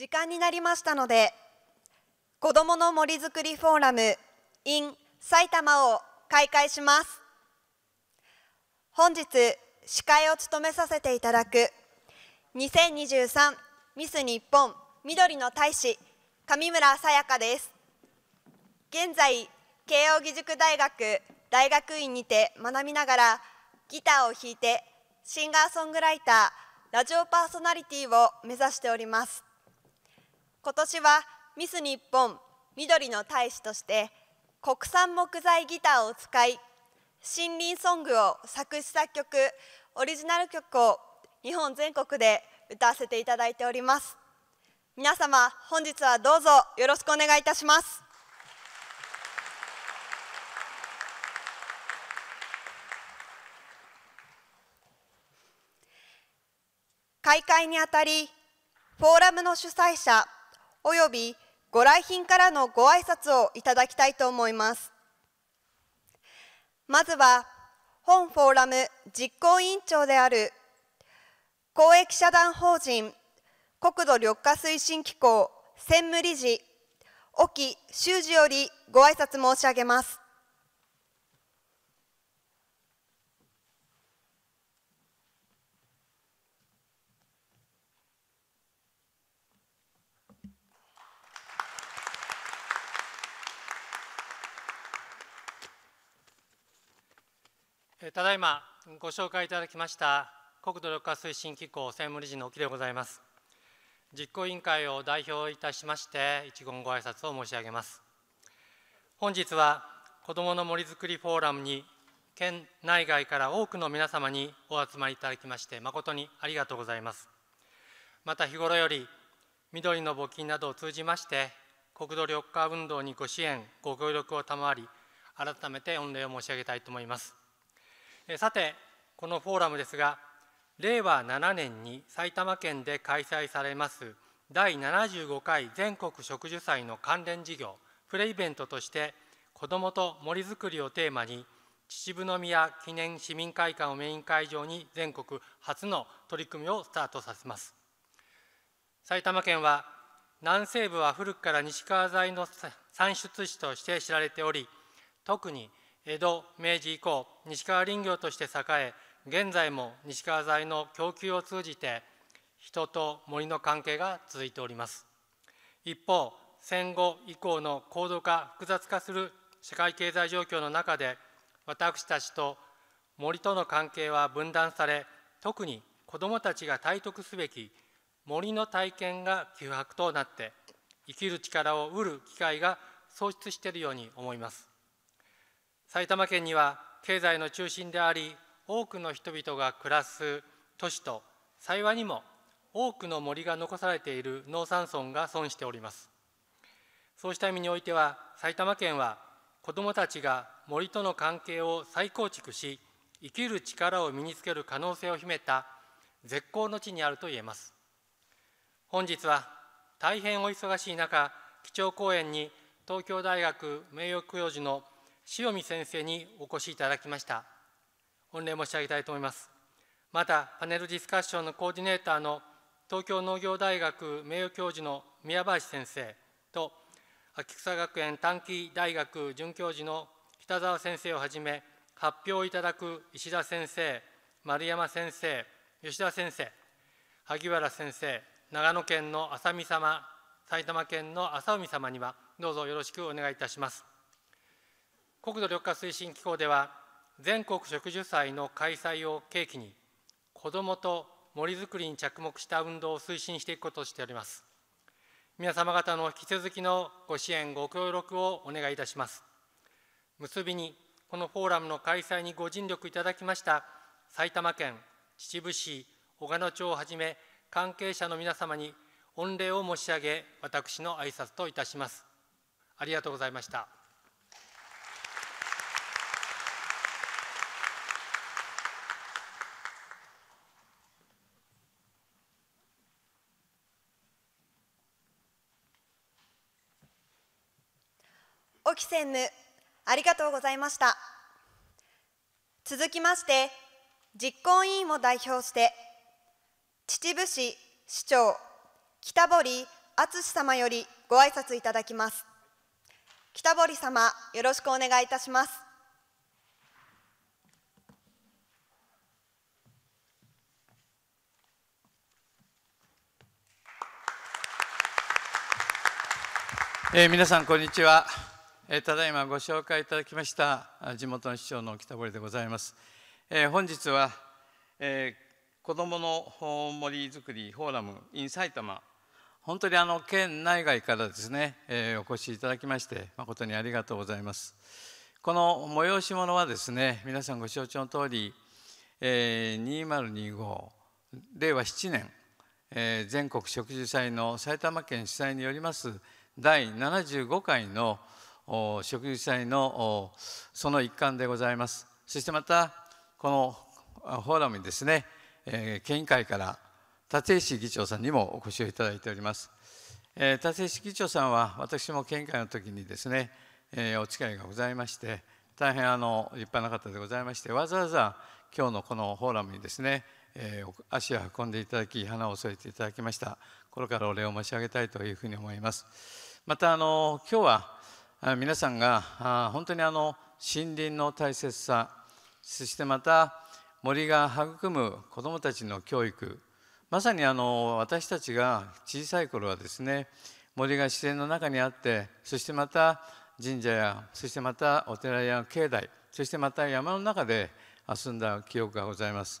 時間になりましたので子どもの森づくりフォーラム in 埼玉を開会します本日司会を務めさせていただく2023ミス日本緑の大使上村さやかです現在慶應義塾大学大学院にて学びながらギターを弾いてシンガーソングライターラジオパーソナリティを目指しております今年はミス日本緑の大使として国産木材ギターを使い森林ソングを作詞作曲オリジナル曲を日本全国で歌わせていただいております皆様本日はどうぞよろしくお願いいたします開会にあたりフォーラムの主催者及びご来賓からのご挨拶をいただきたいと思います。まずは、本フォーラム実行委員長である公益社団法人国土緑化推進機構専務理事沖修二よりご挨拶申し上げます。ただいまご紹介いただきました国土緑化推進機構専務理事の沖でございます実行委員会を代表いたしまして一言ご挨拶を申し上げます本日は子どもの森づくりフォーラムに県内外から多くの皆様にお集まりいただきまして誠にありがとうございますまた日頃より緑の募金などを通じまして国土緑化運動にご支援ご協力を賜り改めて御礼を申し上げたいと思いますさてこのフォーラムですが令和7年に埼玉県で開催されます第75回全国植樹祭の関連事業プレイベントとして子どもと森づくりをテーマに秩父宮記念市民会館をメイン会場に全国初の取り組みをスタートさせます埼玉県は南西部は古くから西川材の産出地として知られており特に江戸明治以降西川林業として栄え現在も西川材の供給を通じて人と森の関係が続いております一方戦後以降の高度化複雑化する社会経済状況の中で私たちと森との関係は分断され特に子どもたちが体得すべき森の体験が希迫となって生きる力を得る機会が喪失しているように思います埼玉県には経済の中心であり多くの人々が暮らす都市と幸いにも多くの森が残されている農産村が損しておりますそうした意味においては埼玉県は子どもたちが森との関係を再構築し生きる力を身につける可能性を秘めた絶好の地にあるといえます本日は大変お忙しい中基調講演に東京大学名誉教授の塩見先生にお越しいただきました御礼申し上げたいと思いますまたパネルディスカッションのコーディネーターの東京農業大学名誉教授の宮林先生と秋草学園短期大学准教授の北澤先生をはじめ発表いただく石田先生丸山先生吉田先生萩原先生長野県の浅見様埼玉県の浅海様にはどうぞよろしくお願いいたします国土緑化推進機構では全国植樹祭の開催を契機に子どもと森づくりに着目した運動を推進していくこととしております皆様方の引き続きのご支援ご協力をお願いいたします結びにこのフォーラムの開催にご尽力いただきました埼玉県秩父市小鹿野町をはじめ関係者の皆様に御礼を申し上げ私の挨拶といたしますありがとうございました木専務ありがとうございました続きまして実行委員を代表して秩父市市長北堀敦様よりご挨拶いただきます北堀様よろしくお願いいたしますえー、皆さんこんにちはえただいまご紹介いただきました地元の市長の北堀でございます、え本日は、え子どもの森づくりフォーラム in 埼玉本当にあの県内外からですね、えお越しいただきまして誠にありがとうございますこの催し物はですね皆さんご承知の通り、え2025令和7年、え全国植樹祭の埼玉県主催によります第75回の「植樹祭のその一環でございますそしてまたこのフォーラムにですね、え県議会から立石議長さんにもお越しをいただいております、え立石議長さんは私も県議会の時にですね、えお付き合いがございまして大変あの立派な方でございましてわざわざ今日のこのフォーラムにですね、え足を運んでいただき花を添えていただきましたこれからお礼を申し上げたいというふうに思いますまたあの今日は皆さんが本当にあの森林の大切さそしてまた森が育む子どもたちの教育まさにあの私たちが小さい頃はですね森が自然の中にあってそしてまた神社やそしてまたお寺や境内そしてまた山の中で遊んだ記憶がございます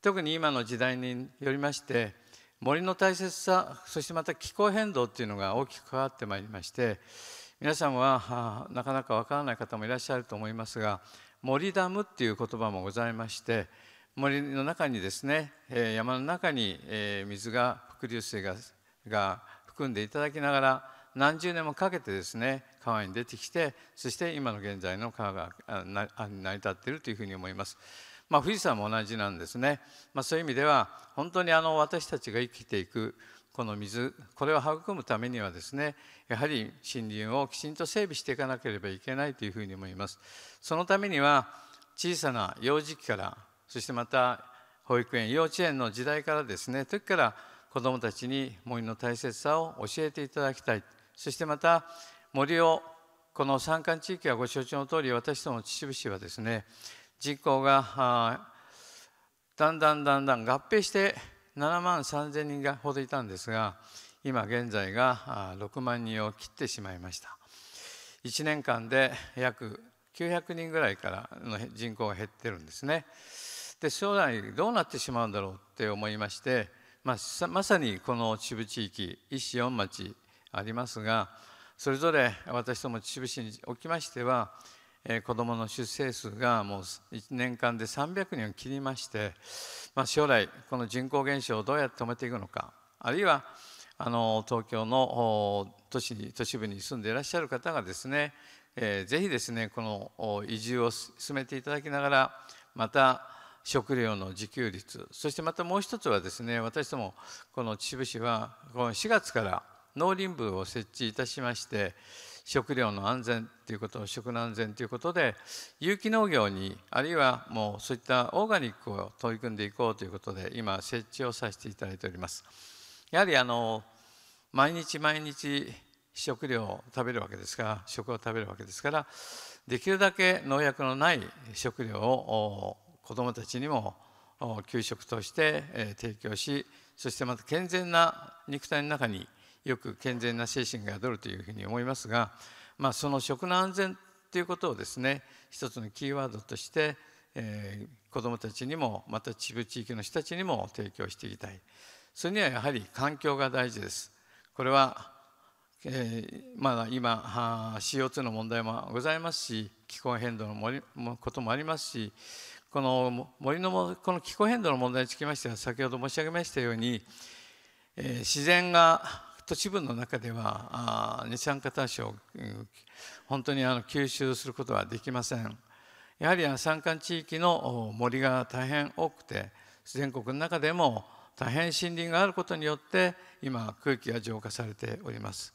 特に今の時代によりまして森の大切さそしてまた気候変動っていうのが大きく関わってまいりまして皆さんはなかなかわからない方もいらっしゃると思いますが森ダムっていう言葉もございまして森の中にですね、え山の中に、え水が伏流水がが含んでいただきながら何十年もかけてですね川に出てきてそして今の現在の川が成り立っているというふうに思います。まあ、富士山も同じなんですね、まあ、そういう意味では本当にあの私たちが生きていく、この水これを育むためにはですねやはり森林をきちんと整備していかなければいけないというふうに思いますそのためには小さな幼児期からそしてまた保育園幼稚園の時代からですね時から子どもたちに森の大切さを教えていただきたいそしてまた森をこの山間地域はご承知の通り私ども秩父市はですね人口がだんだんだんだん合併して7万3000人がほどいたんですが今現在が6万人を切ってしまいました1年間で約900人ぐらいからの人口が減ってるんですねで将来どうなってしまうんだろうって思いまして、まあ、まさにこの秩父地域一市四町ありますがそれぞれ私ども秩父市におきましては子どもの出生数がもう1年間で300人を切りまして、まあ、将来この人口減少をどうやって止めていくのかあるいはあの東京の都市都市部に住んでいらっしゃる方がですね、えー、ぜひですねこの移住を進めていただきながらまた食料の自給率そしてまたもう一つはですね私どもこの秩父市はこの4月から農林部を設置いたしまして食料の安全ということ食の安全ということで有機農業にあるいはもうそういったオーガニックを取り組んでいこうということで今設置をさせていただいておりますやはりあの毎日毎日食料を食べるわけですから食を食べるわけですからできるだけ農薬のない食料を子どもたちにも給食として提供しそしてまた健全な肉体の中によく健全な精神が宿るというふうに思いますが、まあ、その食の安全ということをですね一つのキーワードとして、えー、子どもたちにもまた秩父地域の人たちにも提供していきたいそれにはやはり環境が大事ですこれは、えー、まあ今 CO2 の問題もございますし気候変動の森もこともありますしこの森のもこの気候変動の問題につきましては先ほど申し上げましたように、えー、自然が都市部の中では二酸化炭素を本当にあの吸収することはできませんやはり山間地域の森が大変多くて全国の中でも大変森林があることによって今空気が浄化されております、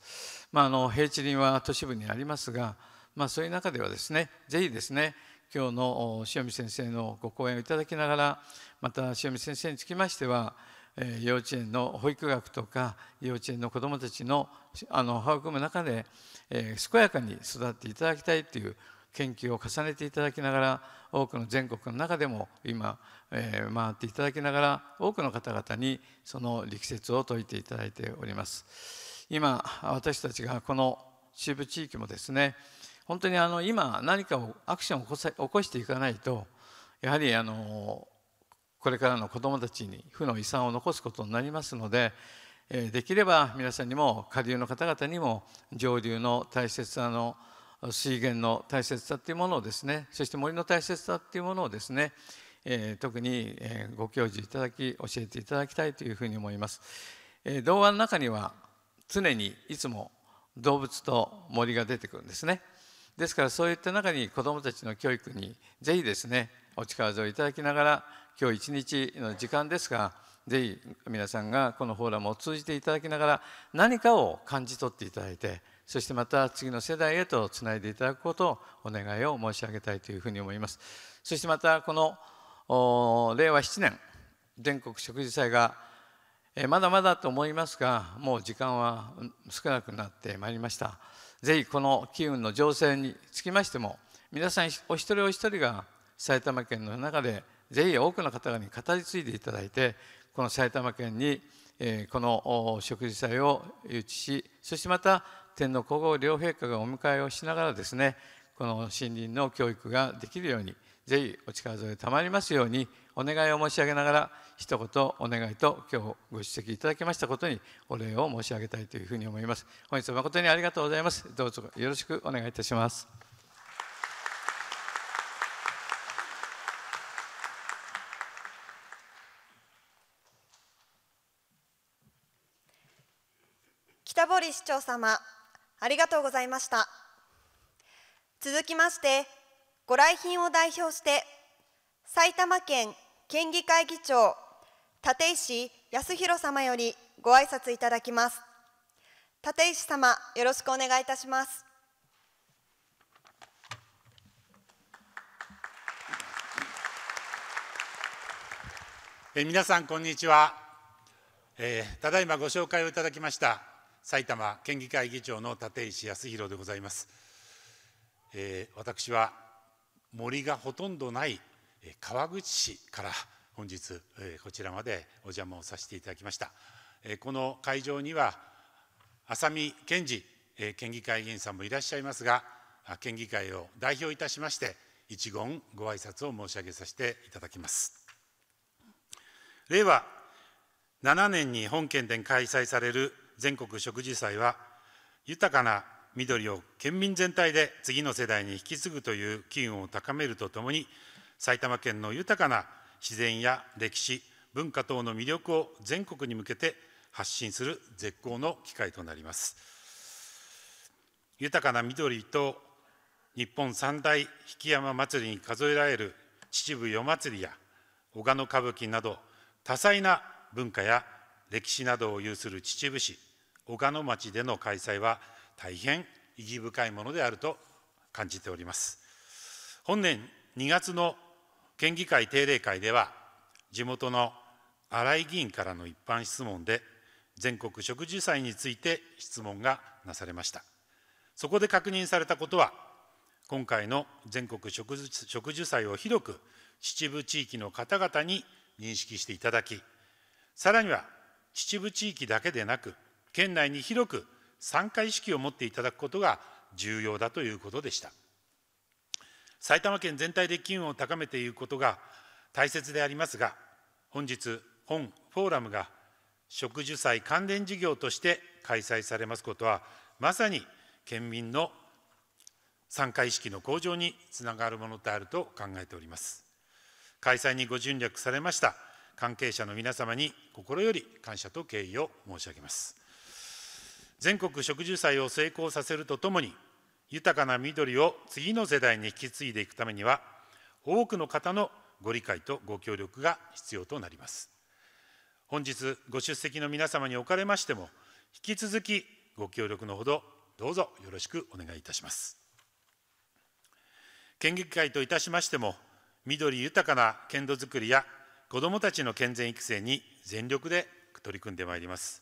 まあ、あの平地林は都市部にありますが、まあ、そういう中ではですねぜひですね今日の塩見先生のご講演をいただきながらまた塩見先生につきましては幼稚園の保育学とか幼稚園の子どもたちのあの育の中で、え健やかに育っていただきたいという研究を重ねていただきながら多くの全国の中でも今、え回っていただきながら多くの方々にその力説を説いていただいております今私たちがこの中部地域もですね本当にあの今何かをアクションを起こしていかないとやはりあのこれからの子どもたちに負の遺産を残すことになりますのでできれば皆さんにも下流の方々にも上流の大切さの水源の大切さというものをですねそして森の大切さというものをですね、えー、特に、えー、ご教授いただき教えていただきたいというふうに思います、えー、童話の中には常にいつも動物と森が出てくるんですねですからそういった中に子どもたちの教育にぜひですねお力添えいただきながら今日一日の時間ですがぜひ皆さんがこのフォーラムを通じていただきながら何かを感じ取っていただいてそしてまた次の世代へとつないでいただくことをお願いを申し上げたいというふうに思いますそしてまたこの令和7年全国食事祭がまだまだと思いますがもう時間は少なくなってまいりましたぜひこの機運の情勢につきましても皆さんお一人お一人が埼玉県の中でぜひ多くの方々に語り継いでいただいてこの埼玉県に、えこの食事祭を誘致しそしてまた天皇皇后両陛下がお迎えをしながらですねこの森林の教育ができるようにぜひお力添え賜りますようにお願いを申し上げながら一言お願いと今日ご出席いただきましたことにお礼を申し上げたいというふうに思います本日は誠にありがとうございますどうぞよろしくお願いいたしますい市長様ありがとうございました続きましてご来賓を代表して埼玉県県議会議長立石康弘様よりご挨拶いただきます立石様よろしくお願いいたしますえ皆さんこんにちは、えー、ただいまご紹介をいただきました埼玉県議会議長の立石康弘でございます、えー、私は森がほとんどない川口市から本日、えこちらまでお邪魔をさせていただきました、えこの会場には浅見健二、え県議会議員さんもいらっしゃいますが県議会を代表いたしまして一言ご挨拶を申し上げさせていただきます令和7年に本県で開催される全国植樹祭は豊かな緑を県民全体で次の世代に引き継ぐという機運を高めるとともに埼玉県の豊かな自然や歴史文化等の魅力を全国に向けて発信する絶好の機会となります豊かな緑と日本三大曳山祭りに数えられる秩父夜祭りや小鹿野歌舞伎など多彩な文化や歴史などを有する秩父市他の町での開催は大変意義深いものであると感じております本年2月の県議会定例会では地元の新井議員からの一般質問で全国植樹祭について質問がなされましたそこで確認されたことは今回の全国植樹祭を広く秩父地域の方々に認識していただきさらには秩父地域だけでなく県内に広く参加意識を持っていただくことが重要だということでした埼玉県全体で機運を高めていくことが大切でありますが本日本フォーラムが植樹祭関連事業として開催されますことはまさに県民の参加意識の向上につながるものであると考えております開催にご尽力されました関係者の皆様に心より感謝と敬意を申し上げます全国植樹祭を成功させるとともに豊かな緑を次の世代に引き継いでいくためには多くの方のご理解とご協力が必要となります本日ご出席の皆様におかれましても引き続きご協力のほどどうぞよろしくお願いいたします県議会といたしましても緑豊かな県土づくりや子どもたちの健全育成に全力で取り組んでまいります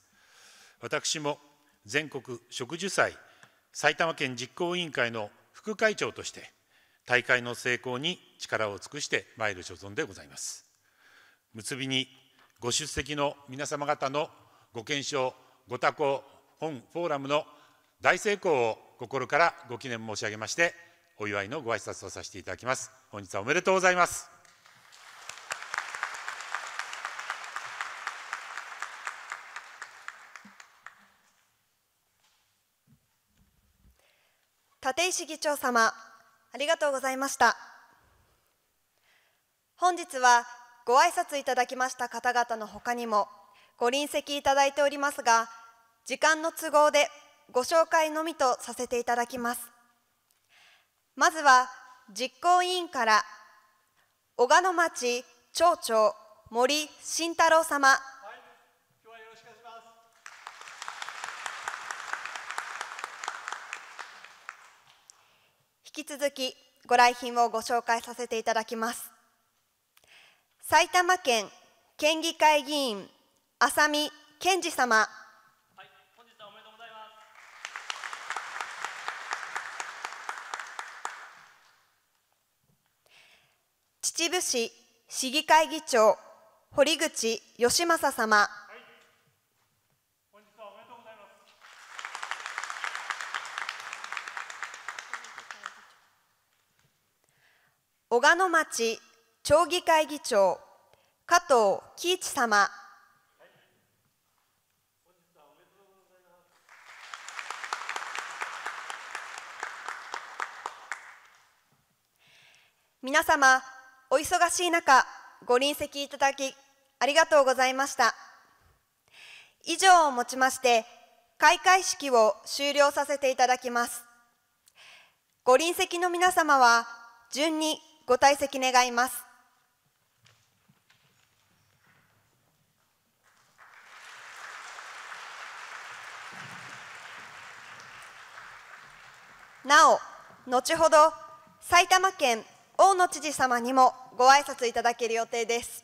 私も全国植樹祭埼玉県実行委員会の副会長として大会の成功に力を尽くしてまいる所存でございます結びにご出席の皆様方のご健勝ご多幸本フォーラムの大成功を心からご記念申し上げましてお祝いのご挨拶をさせていただきます本日はおめでとうございます立石議長様ありがとうございました本日はご挨拶いただきました方々のほかにもご臨席いただいておりますが時間の都合でご紹介のみとさせていただきますまずは実行委員から小鹿野町町長森慎太郎様き続きご来賓をご紹介させていただきます埼玉県県議会議員浅見健二様、はい、本日はおめでとうございます秩父市市議会議長堀口義政様小鹿野町町議会議長加藤喜一様皆様お忙しい中ご臨席いただきありがとうございました以上をもちまして開会式を終了させていただきますご臨席の皆様は順にご退席願います。なお、後ほど埼玉県大野知事様にもご挨拶いただける予定です。